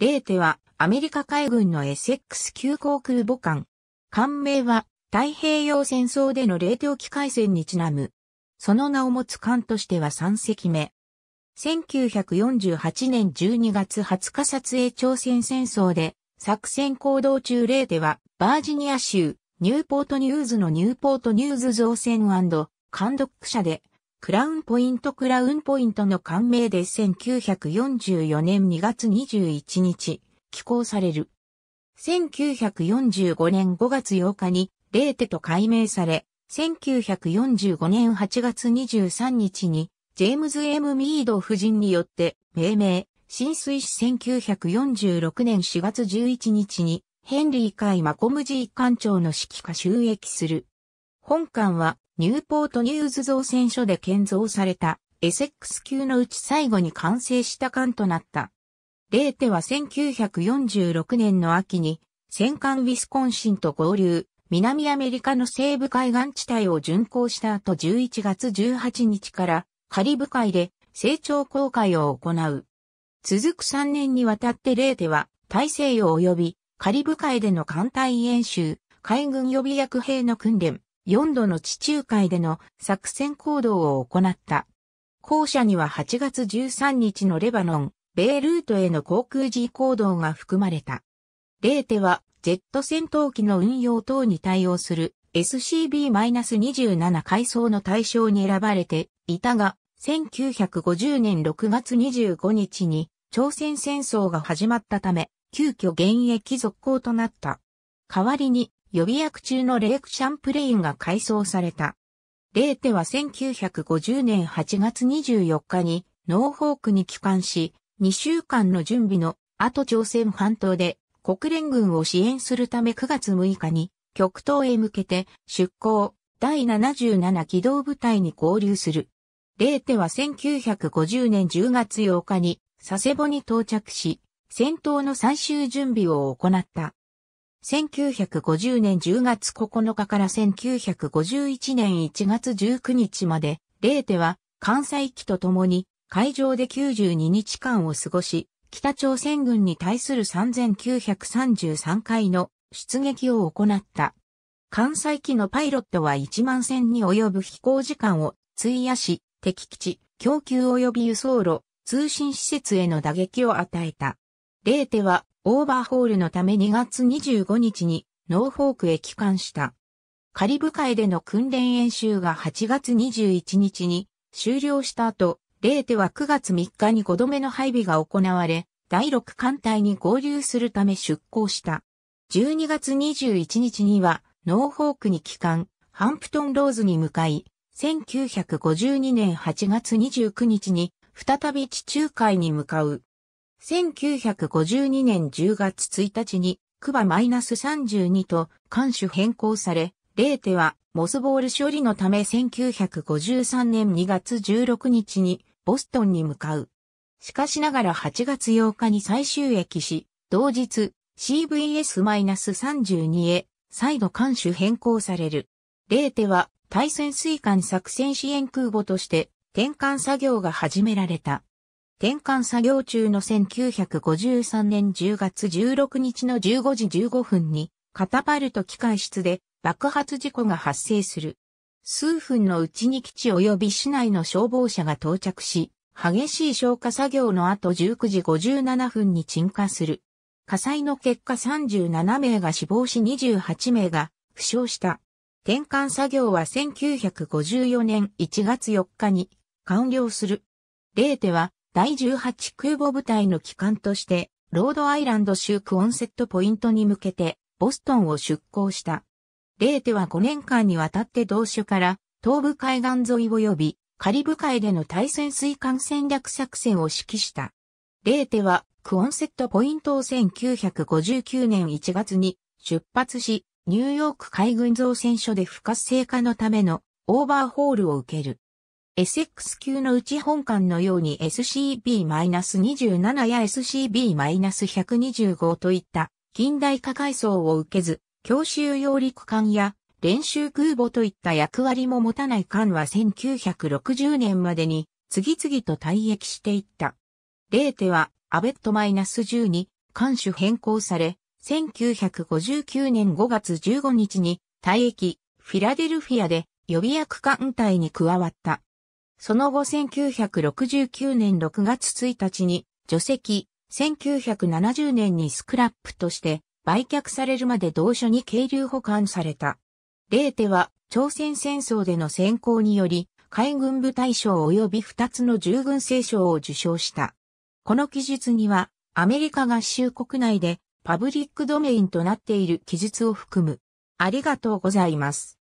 レーテはアメリカ海軍のエセックス級航空母艦。艦名は太平洋戦争でのレーテ沖海戦にちなむ。その名を持つ艦としては3隻目。1948年12月20日撮影朝鮮戦争で作戦行動中レーテはバージニア州ニューポートニューズのニューポートニューズ造船監督者でクラウンポイントクラウンポイントの官名で1944年2月21日、寄港される。1945年5月8日に、レーテと改名され、1945年8月23日に、ジェームズ・ M・ ミード夫人によって命名、浸水し1946年4月11日に、ヘンリーカイ・マコムジー艦長の指揮下収益する。本艦はニューポートニューズ造船所で建造されたエセックス級のうち最後に完成した艦となった。レーテは1946年の秋に戦艦ウィスコンシンと合流、南アメリカの西部海岸地帯を巡航した後11月18日からカリブ海で成長航海を行う。続く3年にわたってレーテは大西洋及びカリブ海での艦隊演習、海軍予備役兵の訓練、4度の地中海での作戦行動を行った。後者には8月13日のレバノン、米ルートへの航空時行動が含まれた。レーテは、ジェット戦闘機の運用等に対応する SCB-27 階層の対象に選ばれていたが、1950年6月25日に朝鮮戦争が始まったため、急遽現役続行となった。代わりに予備役中のレイクシャンプレインが改装された。レーテは1950年8月24日にノーフォークに帰還し、2週間の準備の後朝鮮半島で国連軍を支援するため9月6日に極東へ向けて出港第77機動部隊に合流する。レーテは1950年10月8日に佐世保に到着し、戦闘の最終準備を行った。1950年10月9日から1951年1月19日まで、レーテは関西機と共に海上で92日間を過ごし、北朝鮮軍に対する3933回の出撃を行った。関西機のパイロットは1万戦に及ぶ飛行時間を費やし、敵基地、供給及び輸送路、通信施設への打撃を与えた。レーテはオーバーホールのため2月25日にノーフォークへ帰還した。カリブ海での訓練演習が8月21日に終了した後、レーテは9月3日に5度目の配備が行われ、第6艦隊に合流するため出港した。12月21日には、ノーフォークに帰還、ハンプトンローズに向かい、1952年8月29日に再び地中海に向かう。1952年10月1日に、クバ -32 と艦種変更され、レーテはモスボール処理のため1953年2月16日にボストンに向かう。しかしながら8月8日に最終駅し、同日 CVS-32 へ再度艦種変更される。レーテは対潜水艦作戦支援空母として転換作業が始められた。転換作業中の1953年10月16日の15時15分に、カタパルト機械室で爆発事故が発生する。数分のうちに基地及び市内の消防車が到着し、激しい消火作業の後19時57分に鎮火する。火災の結果37名が死亡し28名が負傷した。転換作業は1954年1月4日に完了する。レーテは第18空母部隊の機関として、ロードアイランド州クオンセットポイントに向けて、ボストンを出港した。レーテは5年間にわたって同種から、東部海岸沿い及び、カリブ海での対潜水艦戦略作戦を指揮した。レーテは、クオンセットポイントを1959年1月に出発し、ニューヨーク海軍造船所で不活性化のためのオーバーホールを受ける。SX 級の内本館のように SCB-27 や SCB-125 といった近代化改装を受けず、教習揚陸艦や練習空母といった役割も持たない艦は1960年までに次々と退役していった。レーテはアベット -10 に艦種変更され、1959年5月15日に退役フィラデルフィアで予備役艦隊に加わった。その後1969年6月1日に除籍、1970年にスクラップとして売却されるまで同所に軽流保管された。レーテは朝鮮戦争での選考により海軍部大賞及び2つの従軍聖賞を受賞した。この記述にはアメリカ合衆国内でパブリックドメインとなっている記述を含む。ありがとうございます。